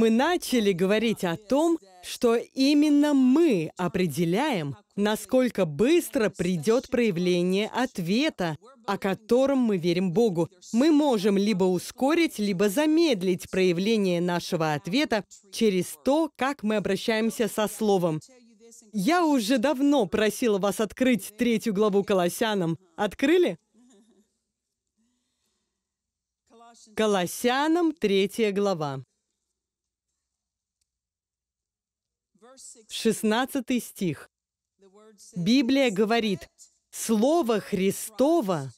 мы начали говорить о том, что именно мы определяем, насколько быстро придет проявление ответа, о котором мы верим Богу. Мы можем либо ускорить, либо замедлить проявление нашего ответа через то, как мы обращаемся со Словом. Я уже давно просила вас открыть третью главу Колоссянам. Открыли? Колоссянам третья глава. 16 стих. Библия говорит, «Слово Христово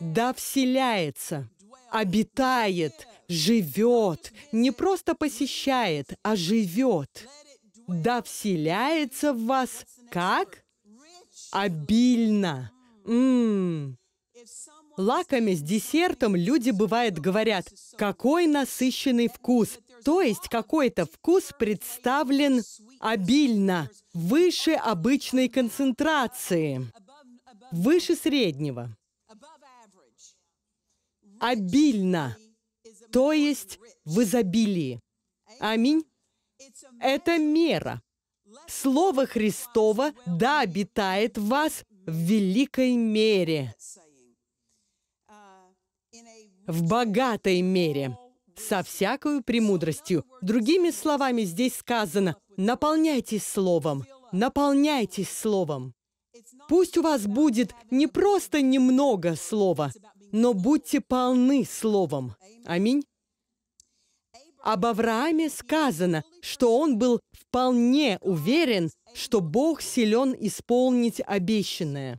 да вселяется, обитает, живет, не просто посещает, а живет, да вселяется в вас как? Обильно. М-м. Лаками с десертом люди, бывает, говорят, какой насыщенный вкус, то есть какой-то вкус представлен обильно, выше обычной концентрации, выше среднего. Обильно, то есть в изобилии. Аминь. Это мера. Слово Христово, да, обитает в вас в великой мере, в богатой мере со всякою премудростью. Другими словами, здесь сказано, наполняйтесь Словом, наполняйтесь Словом. Пусть у вас будет не просто немного Слова, но будьте полны Словом. Аминь. Об Аврааме сказано, что он был вполне уверен, что Бог силен исполнить обещанное.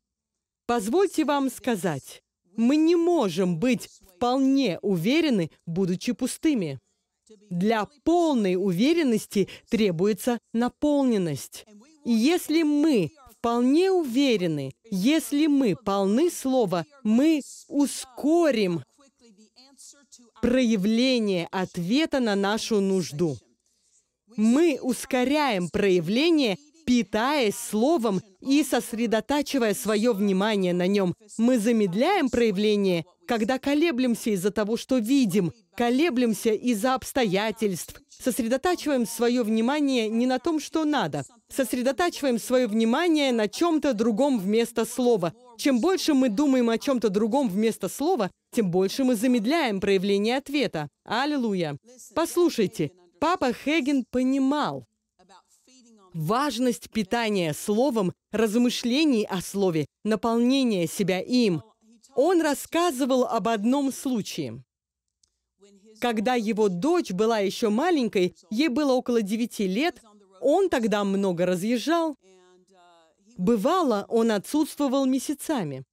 Позвольте вам сказать, мы не можем быть вполне уверены, будучи пустыми. Для полной уверенности требуется наполненность. И если мы вполне уверены, если мы полны слова, мы ускорим проявление ответа на нашу нужду. Мы ускоряем проявление, питаясь словом и сосредотачивая свое внимание на нем. Мы замедляем проявление, когда колеблемся из-за того, что видим, колеблемся из-за обстоятельств, сосредотачиваем свое внимание не на том, что надо, сосредотачиваем свое внимание на чем-то другом вместо слова. Чем больше мы думаем о чем-то другом вместо слова, тем больше мы замедляем проявление ответа. Аллилуйя. Послушайте, папа Хеген понимал важность питания словом, размышлений о слове, наполнения себя им – он рассказывал об одном случае. Когда его дочь была еще маленькой, ей было около девяти лет, он тогда много разъезжал. Бывало, он отсутствовал месяцами.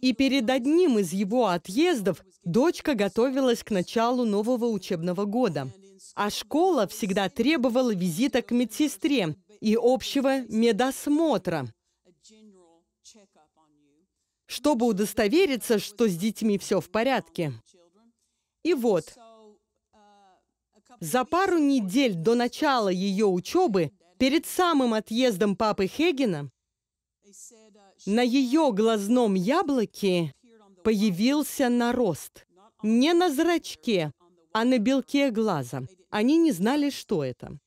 И перед одним из его отъездов дочка готовилась к началу нового учебного года. А школа всегда требовала визита к медсестре и общего медосмотра чтобы удостовериться, что с детьми все в порядке. И вот, за пару недель до начала ее учебы, перед самым отъездом папы Хегена, на ее глазном яблоке появился нарост. Не на зрачке, а на белке глаза. Они не знали, что это.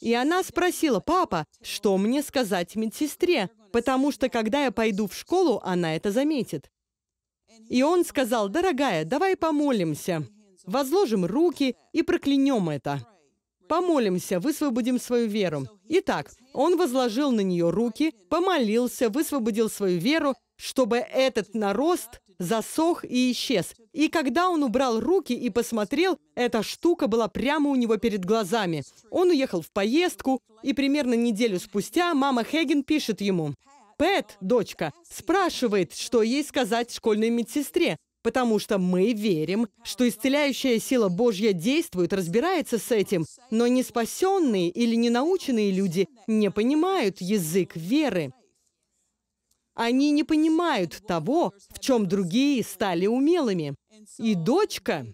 И она спросила, «Папа, что мне сказать медсестре?» потому что когда я пойду в школу, она это заметит. И он сказал, дорогая, давай помолимся, возложим руки и проклянем это. Помолимся, высвободим свою веру. Итак, он возложил на нее руки, помолился, высвободил свою веру, чтобы этот нарост засох и исчез. И когда он убрал руки и посмотрел, эта штука была прямо у него перед глазами. Он уехал в поездку, и примерно неделю спустя мама Хеген пишет ему. Пэт, дочка, спрашивает, что ей сказать школьной медсестре, потому что мы верим, что исцеляющая сила Божья действует, разбирается с этим, но неспасенные или ненаученные люди не понимают язык веры. Они не понимают того, в чем другие стали умелыми. И дочка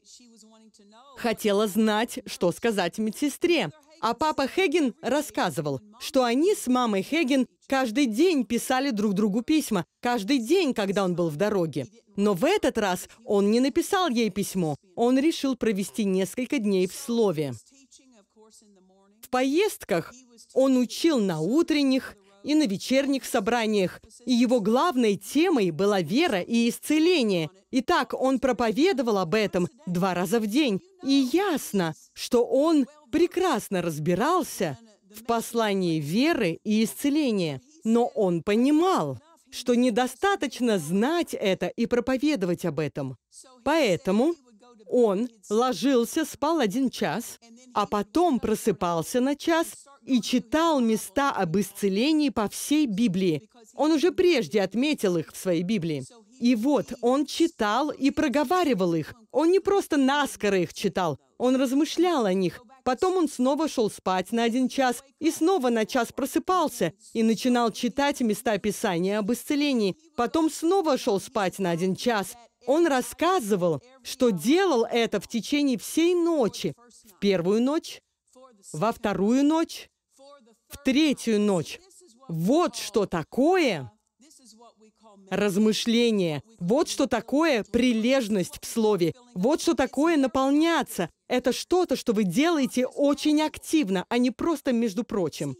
хотела знать, что сказать медсестре. А папа Хеген рассказывал, что они с мамой Хеген каждый день писали друг другу письма, каждый день, когда он был в дороге. Но в этот раз он не написал ей письмо. Он решил провести несколько дней в слове. В поездках он учил на утренних, и на вечерних собраниях. И его главной темой была вера и исцеление. Итак, он проповедовал об этом два раза в день. И ясно, что он прекрасно разбирался в послании веры и исцеления. Но он понимал, что недостаточно знать это и проповедовать об этом. Поэтому он ложился, спал один час, а потом просыпался на час и читал места об исцелении по всей Библии. Он уже прежде отметил их в своей Библии. И вот он читал и проговаривал их. Он не просто наскоро их читал, он размышлял о них. Потом он снова шел спать на один час и снова на час просыпался и начинал читать места Писания об исцелении. Потом снова шел спать на один час. Он рассказывал, что делал это в течение всей ночи. В первую ночь, во вторую ночь, в третью ночь. Вот что такое размышление. Вот что такое прилежность в слове. Вот что такое наполняться. Это что-то, что вы делаете очень активно, а не просто между прочим.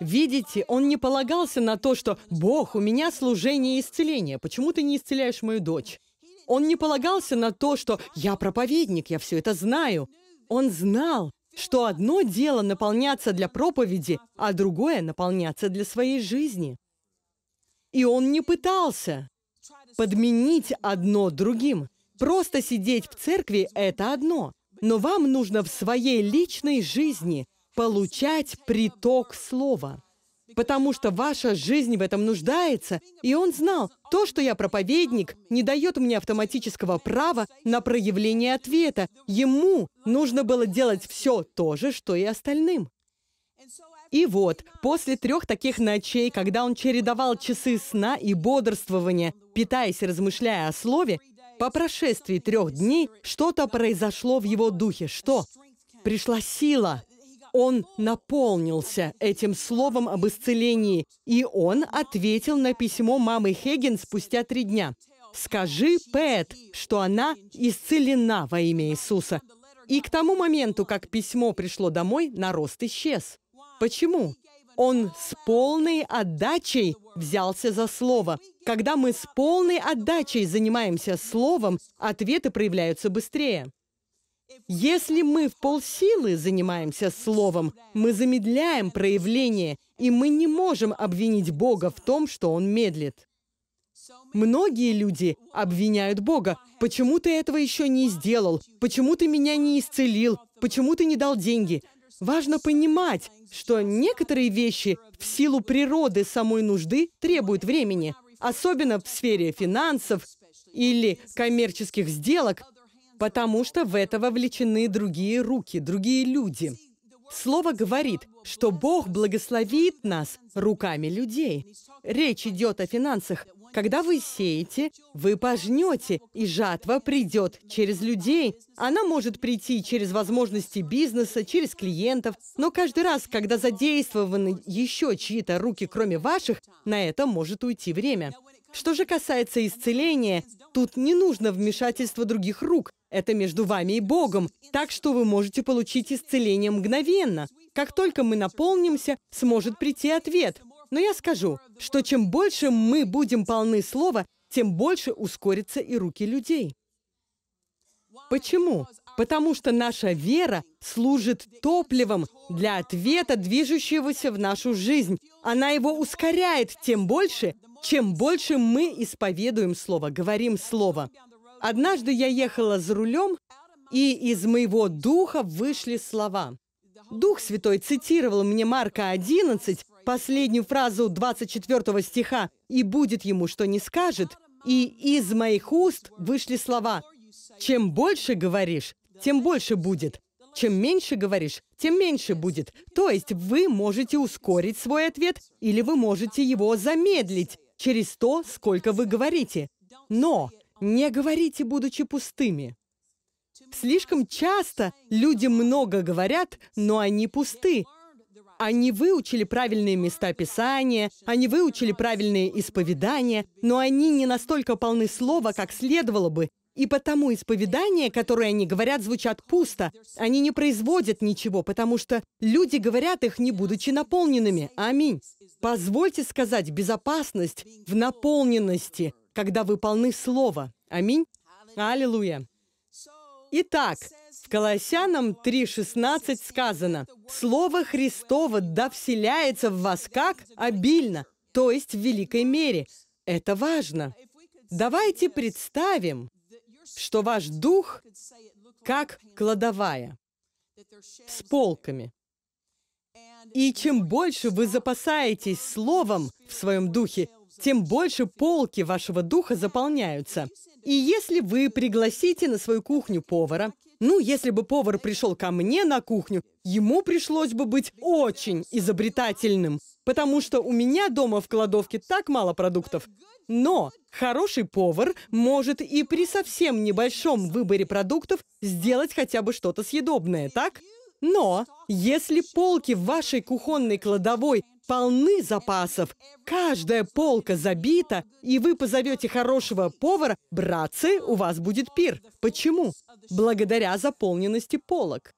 Видите, он не полагался на то, что «Бог, у меня служение и исцеление, почему ты не исцеляешь мою дочь?» Он не полагался на то, что «Я проповедник, я все это знаю». Он знал, что одно дело наполняться для проповеди, а другое — наполняться для своей жизни. И он не пытался подменить одно другим. Просто сидеть в церкви — это одно. Но вам нужно в своей личной жизни получать приток слова потому что ваша жизнь в этом нуждается. И он знал, то, что я проповедник, не дает мне автоматического права на проявление ответа. Ему нужно было делать все то же, что и остальным. И вот, после трех таких ночей, когда он чередовал часы сна и бодрствования, питаясь и размышляя о слове, по прошествии трех дней что-то произошло в его духе. Что? Пришла сила он наполнился этим словом об исцелении, и он ответил на письмо мамы Хеген спустя три дня. «Скажи Пэт, что она исцелена во имя Иисуса». И к тому моменту, как письмо пришло домой, нарост исчез. Почему? Он с полной отдачей взялся за слово. Когда мы с полной отдачей занимаемся словом, ответы проявляются быстрее. Если мы в полсилы занимаемся словом, мы замедляем проявление, и мы не можем обвинить Бога в том, что Он медлит. Многие люди обвиняют Бога. «Почему ты этого еще не сделал? Почему ты меня не исцелил? Почему ты не дал деньги?» Важно понимать, что некоторые вещи в силу природы самой нужды требуют времени, особенно в сфере финансов или коммерческих сделок, потому что в это вовлечены другие руки, другие люди. Слово говорит, что Бог благословит нас руками людей. Речь идет о финансах. Когда вы сеете, вы пожнете, и жатва придет через людей. Она может прийти через возможности бизнеса, через клиентов, но каждый раз, когда задействованы еще чьи-то руки, кроме ваших, на это может уйти время. Что же касается исцеления, тут не нужно вмешательства других рук. Это между вами и Богом, так что вы можете получить исцеление мгновенно. Как только мы наполнимся, сможет прийти ответ. Но я скажу, что чем больше мы будем полны слова, тем больше ускорятся и руки людей. Почему? Потому что наша вера служит топливом для ответа, движущегося в нашу жизнь. Она его ускоряет тем больше, чем больше мы исповедуем Слово, говорим Слово. Однажды я ехала за рулем, и из моего духа вышли слова. Дух Святой цитировал мне Марка 11, последнюю фразу 24 стиха «И будет ему, что не скажет», и из моих уст вышли слова «Чем больше говоришь, тем больше будет. Чем меньше говоришь, тем меньше будет. То есть вы можете ускорить свой ответ или вы можете его замедлить через то, сколько вы говорите. Но не говорите, будучи пустыми. Слишком часто люди много говорят, но они пусты. Они выучили правильные места Писания, они выучили правильные исповедания, но они не настолько полны слова, как следовало бы, и потому исповедания, которые они говорят, звучат пусто. Они не производят ничего, потому что люди говорят их, не будучи наполненными. Аминь. Позвольте сказать, безопасность в наполненности – когда вы полны слова. Аминь. Аллилуйя. Итак, в Колоссянам 3.16 сказано, «Слово Христово да вселяется в вас как обильно, то есть в великой мере». Это важно. Давайте представим, что ваш дух как кладовая с полками. И чем больше вы запасаетесь словом в своем духе, тем больше полки вашего духа заполняются. И если вы пригласите на свою кухню повара, ну, если бы повар пришел ко мне на кухню, ему пришлось бы быть очень изобретательным, потому что у меня дома в кладовке так мало продуктов. Но хороший повар может и при совсем небольшом выборе продуктов сделать хотя бы что-то съедобное, так? Но если полки в вашей кухонной кладовой полны запасов. Каждая полка забита, и вы позовете хорошего повара, братцы, у вас будет пир. Почему? Благодаря заполненности полок.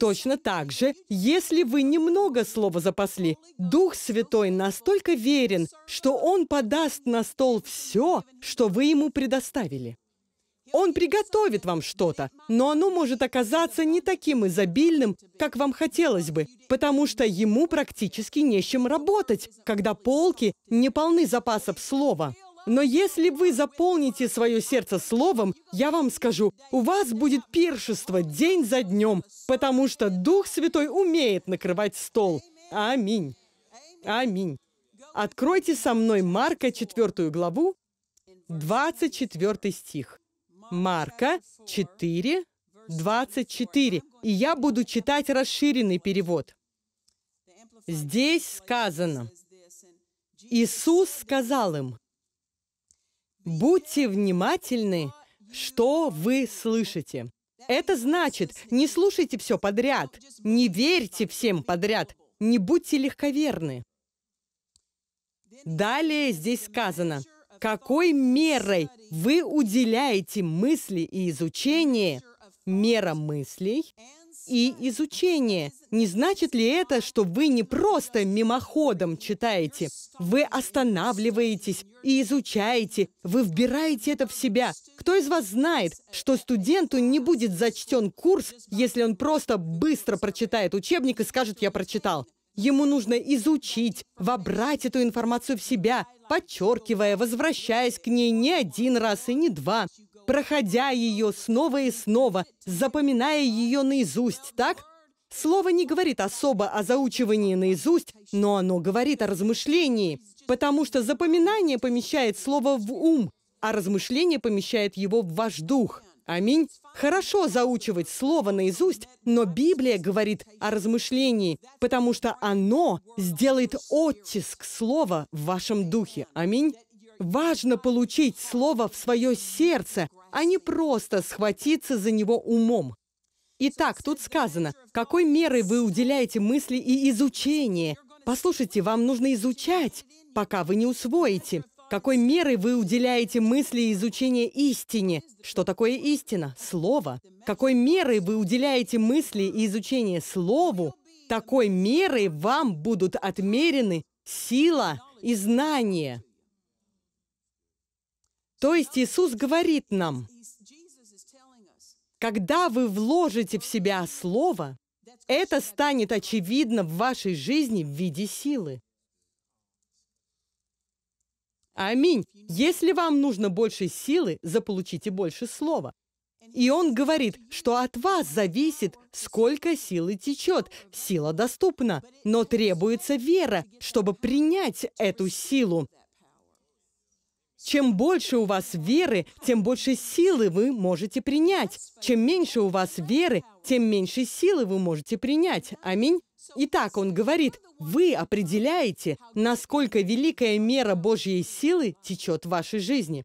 Точно так же, если вы немного слова запасли, Дух Святой настолько верен, что Он подаст на стол все, что вы Ему предоставили. Он приготовит вам что-то, но оно может оказаться не таким изобильным, как вам хотелось бы, потому что ему практически не с чем работать, когда полки не полны запасов слова. Но если вы заполните свое сердце словом, я вам скажу, у вас будет пиршество день за днем, потому что Дух Святой умеет накрывать стол. Аминь. Аминь. Откройте со мной Марка 4 главу, 24 стих. Марка 4, 24. И я буду читать расширенный перевод. Здесь сказано, Иисус сказал им, «Будьте внимательны, что вы слышите». Это значит, не слушайте все подряд, не верьте всем подряд, не будьте легковерны. Далее здесь сказано, какой мерой вы уделяете мысли и изучение? Мера мыслей и изучение. Не значит ли это, что вы не просто мимоходом читаете? Вы останавливаетесь и изучаете, вы вбираете это в себя. Кто из вас знает, что студенту не будет зачтен курс, если он просто быстро прочитает учебник и скажет «я прочитал»? Ему нужно изучить, вобрать эту информацию в себя, подчеркивая, возвращаясь к ней не один раз и не два, проходя ее снова и снова, запоминая ее наизусть, так? Слово не говорит особо о заучивании наизусть, но оно говорит о размышлении, потому что запоминание помещает слово в ум, а размышление помещает его в ваш дух. Аминь. Хорошо заучивать слово наизусть, но Библия говорит о размышлении, потому что оно сделает оттиск слова в вашем духе. Аминь. Важно получить слово в свое сердце, а не просто схватиться за него умом. Итак, тут сказано, какой мерой вы уделяете мысли и изучение. Послушайте, вам нужно изучать, пока вы не усвоите. Какой меры вы уделяете мысли изучения истине? Что такое истина? Слово. Какой меры вы уделяете мысли и изучение слову? Такой меры вам будут отмерены сила и знание. То есть Иисус говорит нам, когда вы вложите в себя Слово, это станет очевидно в вашей жизни в виде силы. Аминь. Если вам нужно больше силы, заполучите больше слова. И он говорит, что от вас зависит, сколько силы течет. Сила доступна, но требуется вера, чтобы принять эту силу. Чем больше у вас веры, тем больше силы вы можете принять. Чем меньше у вас веры, тем меньше силы вы можете принять. Аминь. Итак, он говорит, вы определяете, насколько великая мера Божьей силы течет в вашей жизни.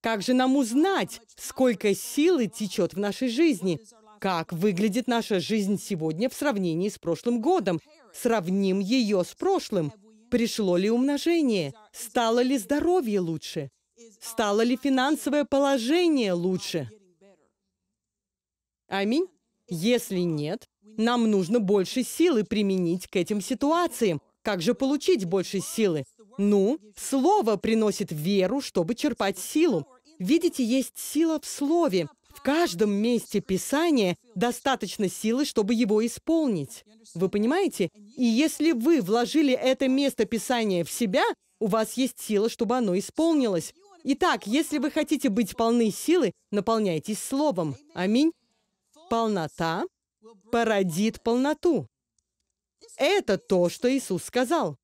Как же нам узнать, сколько силы течет в нашей жизни? Как выглядит наша жизнь сегодня в сравнении с прошлым годом? Сравним ее с прошлым. Пришло ли умножение? Стало ли здоровье лучше? Стало ли финансовое положение лучше? Аминь. Если нет, нам нужно больше силы применить к этим ситуациям. Как же получить больше силы? Ну, слово приносит веру, чтобы черпать силу. Видите, есть сила в слове. В каждом месте Писания достаточно силы, чтобы его исполнить. Вы понимаете? И если вы вложили это место Писания в себя, у вас есть сила, чтобы оно исполнилось. Итак, если вы хотите быть полны силы, наполняйтесь Словом. Аминь. Полнота породит полноту. Это то, что Иисус сказал.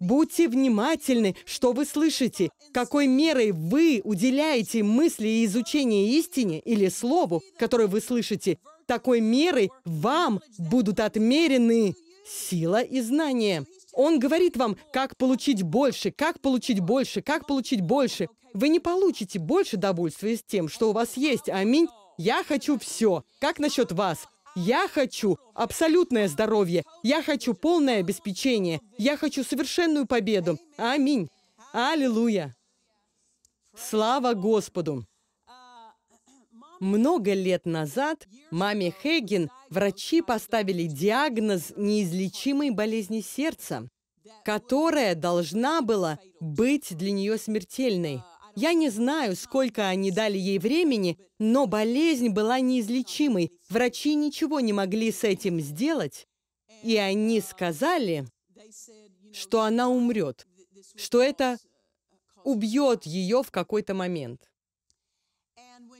Будьте внимательны, что вы слышите, какой мерой вы уделяете мысли и изучение истине или слову, которое вы слышите, такой мерой вам будут отмерены сила и знание. Он говорит вам, как получить больше, как получить больше, как получить больше. Вы не получите больше довольствия с тем, что у вас есть. Аминь. Я хочу все. Как насчет вас? Я хочу абсолютное здоровье. Я хочу полное обеспечение. Я хочу совершенную победу. Аминь. Аллилуйя. Слава Господу. Много лет назад маме Хеген врачи поставили диагноз неизлечимой болезни сердца, которая должна была быть для нее смертельной – я не знаю, сколько они дали ей времени, но болезнь была неизлечимой. Врачи ничего не могли с этим сделать. И они сказали, что она умрет, что это убьет ее в какой-то момент.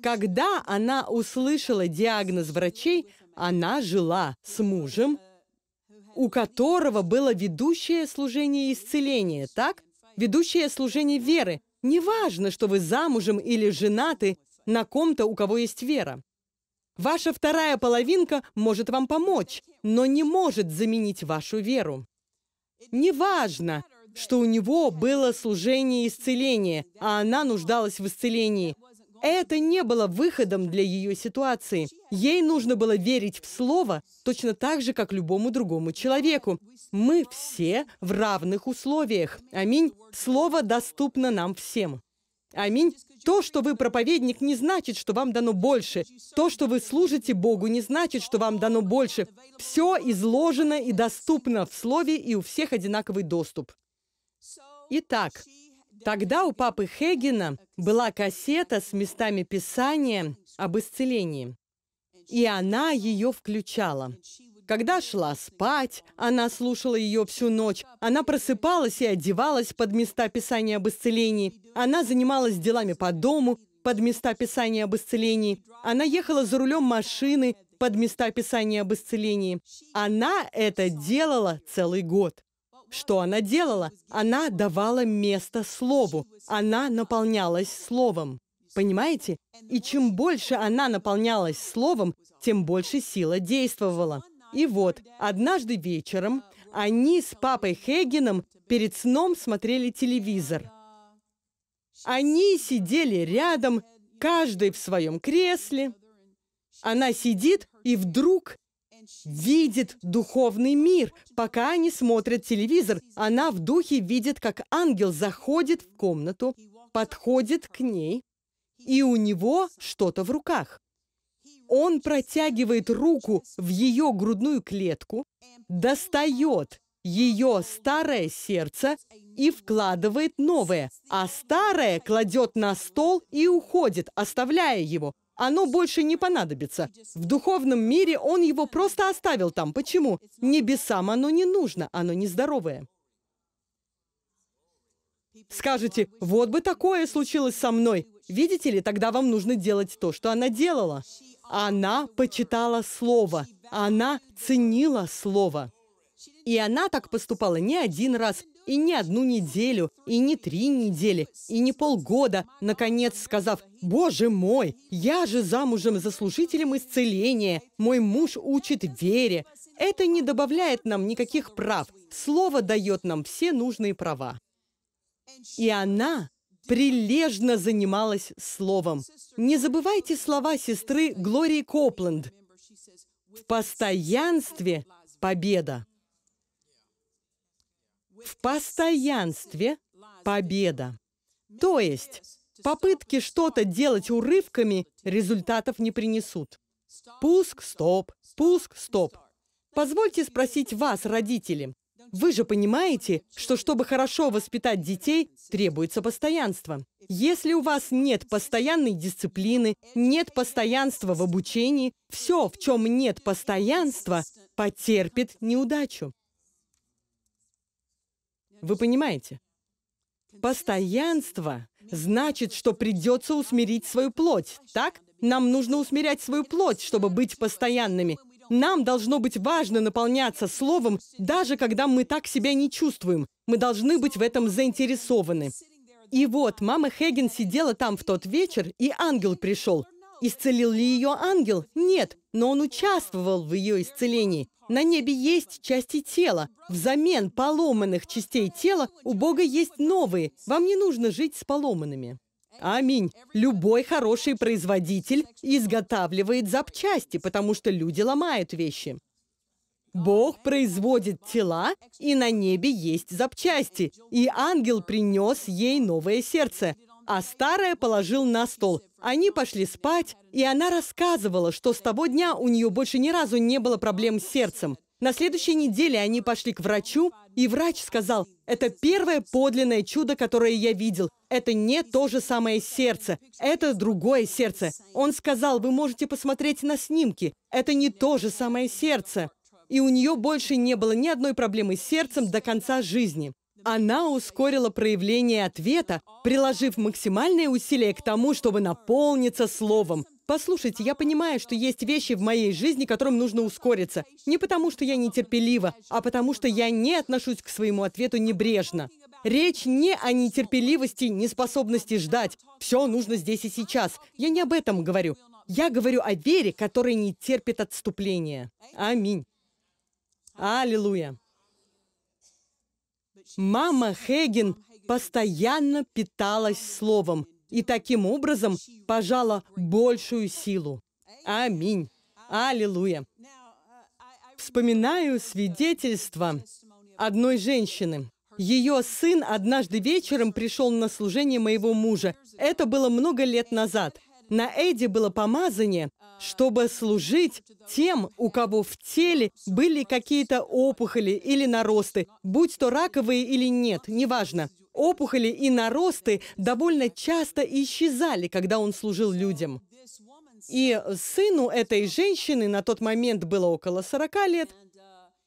Когда она услышала диагноз врачей, она жила с мужем, у которого было ведущее служение исцеления, так? Ведущее служение веры. Неважно, что вы замужем или женаты на ком-то, у кого есть вера. Ваша вторая половинка может вам помочь, но не может заменить вашу веру. Неважно, что у него было служение исцеления, а она нуждалась в исцелении. Это не было выходом для ее ситуации. Ей нужно было верить в слово точно так же, как любому другому человеку. Мы все в равных условиях. Аминь. Слово доступно нам всем. Аминь. То, что вы проповедник, не значит, что вам дано больше. То, что вы служите Богу, не значит, что вам дано больше. Все изложено и доступно в Слове, и у всех одинаковый доступ. Итак, Тогда у папы Хегена была кассета с местами Писания об исцелении, и она ее включала. Когда шла спать, она слушала ее всю ночь. Она просыпалась и одевалась под места Писания об исцелении. Она занималась делами по дому под места Писания об исцелении. Она ехала за рулем машины под места Писания об исцелении. Она это делала целый год. Что она делала? Она давала место слову. Она наполнялась словом. Понимаете? И чем больше она наполнялась словом, тем больше сила действовала. И вот, однажды вечером они с папой Хегином перед сном смотрели телевизор. Они сидели рядом, каждый в своем кресле. Она сидит, и вдруг видит духовный мир. Пока они смотрят телевизор, она в духе видит, как ангел заходит в комнату, подходит к ней, и у него что-то в руках. Он протягивает руку в ее грудную клетку, достает ее старое сердце и вкладывает новое, а старое кладет на стол и уходит, оставляя его. Оно больше не понадобится. В духовном мире он его просто оставил там. Почему? Небесам оно не нужно, оно нездоровое. Скажете, вот бы такое случилось со мной. Видите ли, тогда вам нужно делать то, что она делала. Она почитала слово. Она ценила слово. И она так поступала не один раз, и не одну неделю, и не три недели, и не полгода, наконец сказав «Боже мой, я же замужем за служителем исцеления, мой муж учит вере». Это не добавляет нам никаких прав, слово дает нам все нужные права. И она прилежно занималась словом. Не забывайте слова сестры Глории Копленд. В постоянстве победа. В постоянстве победа. То есть попытки что-то делать урывками результатов не принесут. Пуск, стоп, пуск, стоп. Позвольте спросить вас, родители. Вы же понимаете, что чтобы хорошо воспитать детей, требуется постоянство. Если у вас нет постоянной дисциплины, нет постоянства в обучении, все, в чем нет постоянства, потерпит неудачу. Вы понимаете? Постоянство значит, что придется усмирить свою плоть, так? Нам нужно усмирять свою плоть, чтобы быть постоянными. Нам должно быть важно наполняться словом, даже когда мы так себя не чувствуем. Мы должны быть в этом заинтересованы. И вот мама Хэгген сидела там в тот вечер, и ангел пришел. Исцелил ли ее ангел? Нет, но он участвовал в ее исцелении. На небе есть части тела. Взамен поломанных частей тела у Бога есть новые. Вам не нужно жить с поломанными. Аминь. Любой хороший производитель изготавливает запчасти, потому что люди ломают вещи. Бог производит тела, и на небе есть запчасти. И ангел принес ей новое сердце, а старое положил на стол. Они пошли спать, и она рассказывала, что с того дня у нее больше ни разу не было проблем с сердцем. На следующей неделе они пошли к врачу, и врач сказал, «Это первое подлинное чудо, которое я видел. Это не то же самое сердце. Это другое сердце». Он сказал, «Вы можете посмотреть на снимки. Это не то же самое сердце». И у нее больше не было ни одной проблемы с сердцем до конца жизни. Она ускорила проявление ответа, приложив максимальные усилия к тому, чтобы наполниться словом. Послушайте, я понимаю, что есть вещи в моей жизни, которым нужно ускориться. Не потому, что я нетерпелива, а потому, что я не отношусь к своему ответу небрежно. Речь не о нетерпеливости, неспособности ждать. Все нужно здесь и сейчас. Я не об этом говорю. Я говорю о вере, которая не терпит отступления. Аминь. Аллилуйя. Мама Хейген постоянно питалась словом и таким образом пожала большую силу. Аминь. Аллилуйя. Вспоминаю свидетельство одной женщины. Ее сын однажды вечером пришел на служение моего мужа. Это было много лет назад – на Эдди было помазание, чтобы служить тем, у кого в теле были какие-то опухоли или наросты, будь то раковые или нет, неважно. Опухоли и наросты довольно часто исчезали, когда он служил людям. И сыну этой женщины на тот момент было около 40 лет,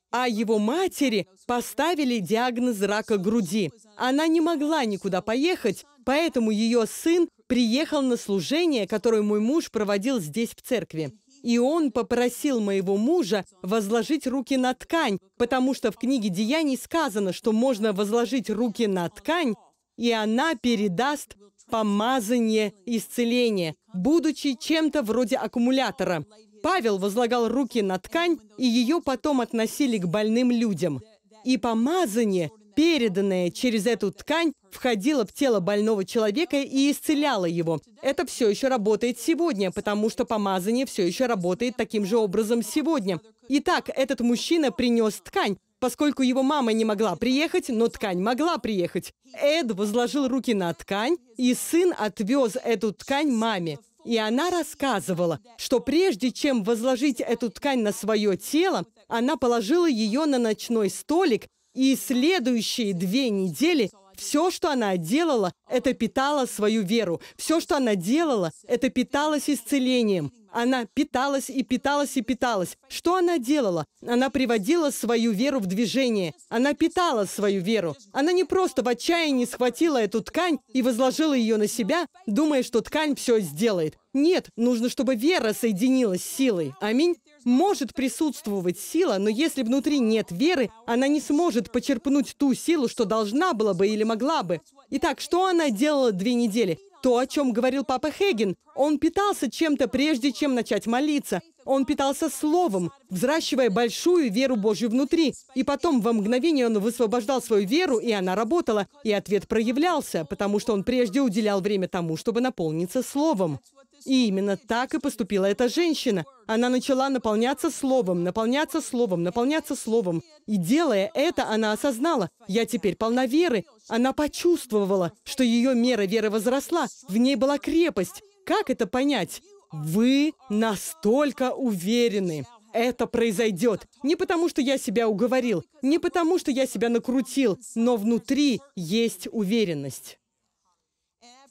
а его матери поставили диагноз рака груди. Она не могла никуда поехать, поэтому ее сын приехал на служение, которое мой муж проводил здесь в церкви. И он попросил моего мужа возложить руки на ткань, потому что в книге Деяний сказано, что можно возложить руки на ткань, и она передаст помазание исцеления, будучи чем-то вроде аккумулятора. Павел возлагал руки на ткань, и ее потом относили к больным людям. И помазание переданное через эту ткань, входило в тело больного человека и исцеляло его. Это все еще работает сегодня, потому что помазание все еще работает таким же образом сегодня. Итак, этот мужчина принес ткань, поскольку его мама не могла приехать, но ткань могла приехать. Эд возложил руки на ткань, и сын отвез эту ткань маме. И она рассказывала, что прежде чем возложить эту ткань на свое тело, она положила ее на ночной столик и следующие две недели все, что она делала, это питало свою веру. Все, что она делала, это питалось исцелением. Она питалась и питалась и питалась. Что она делала? Она приводила свою веру в движение. Она питала свою веру. Она не просто в отчаянии схватила эту ткань и возложила ее на себя, думая, что ткань все сделает. Нет, нужно, чтобы вера соединилась с силой. Аминь. Может присутствовать сила, но если внутри нет веры, она не сможет почерпнуть ту силу, что должна была бы или могла бы. Итак, что она делала две недели? То, о чем говорил папа Хеген, он питался чем-то, прежде чем начать молиться. Он питался словом, взращивая большую веру Божью внутри. И потом во мгновение он высвобождал свою веру, и она работала, и ответ проявлялся, потому что он прежде уделял время тому, чтобы наполниться словом. И именно так и поступила эта женщина. Она начала наполняться словом, наполняться словом, наполняться словом. И делая это, она осознала, я теперь полна веры. Она почувствовала, что ее мера веры возросла, в ней была крепость. Как это понять? Вы настолько уверены. Это произойдет. Не потому, что я себя уговорил, не потому, что я себя накрутил, но внутри есть уверенность.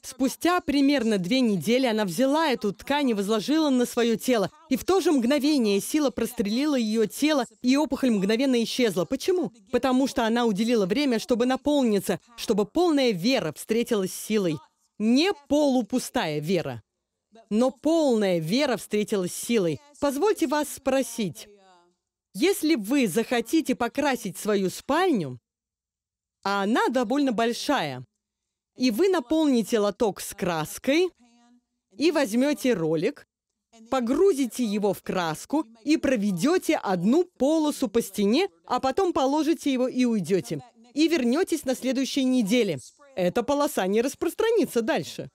Спустя примерно две недели она взяла эту ткань и возложила на свое тело. И в то же мгновение сила прострелила ее тело, и опухоль мгновенно исчезла. Почему? Потому что она уделила время, чтобы наполниться, чтобы полная вера встретилась с силой. Не полупустая вера, но полная вера встретилась с силой. Позвольте вас спросить, если вы захотите покрасить свою спальню, а она довольно большая, и вы наполните лоток с краской и возьмете ролик, погрузите его в краску и проведете одну полосу по стене, а потом положите его и уйдете. И вернетесь на следующей неделе. Эта полоса не распространится дальше.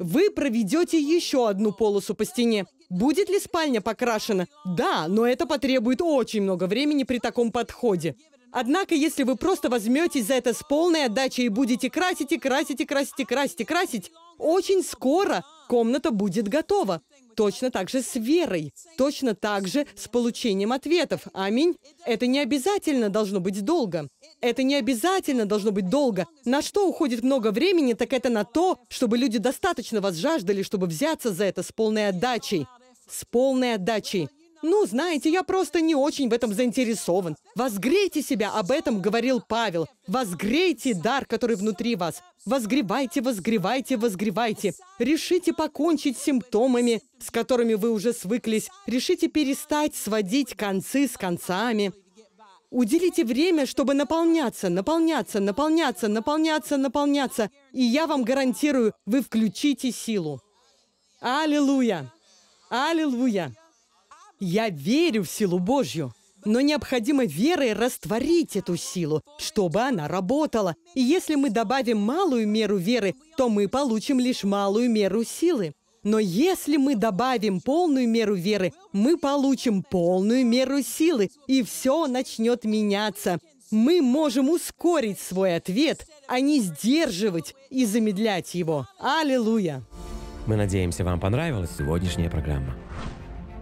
Вы проведете еще одну полосу по стене. Будет ли спальня покрашена? Да, но это потребует очень много времени при таком подходе. Однако, если вы просто возьметесь за это с полной отдачей и будете красить, и красить, и красить, и красить, и красить, очень скоро комната будет готова. Точно так же с верой, точно так же с получением ответов. Аминь. Это не обязательно должно быть долго. Это не обязательно должно быть долго. На что уходит много времени, так это на то, чтобы люди достаточно вас жаждали, чтобы взяться за это с полной отдачей. С полной отдачей. «Ну, знаете, я просто не очень в этом заинтересован. Возгрейте себя, об этом говорил Павел. Возгрейте дар, который внутри вас. Возгревайте, возгревайте, возгревайте. Решите покончить с симптомами, с которыми вы уже свыклись. Решите перестать сводить концы с концами. Уделите время, чтобы наполняться, наполняться, наполняться, наполняться, наполняться. И я вам гарантирую, вы включите силу. Аллилуйя! Аллилуйя! Я верю в силу Божью, но необходимо верой растворить эту силу, чтобы она работала. И если мы добавим малую меру веры, то мы получим лишь малую меру силы. Но если мы добавим полную меру веры, мы получим полную меру силы, и все начнет меняться. Мы можем ускорить свой ответ, а не сдерживать и замедлять его. Аллилуйя! Мы надеемся, вам понравилась сегодняшняя программа.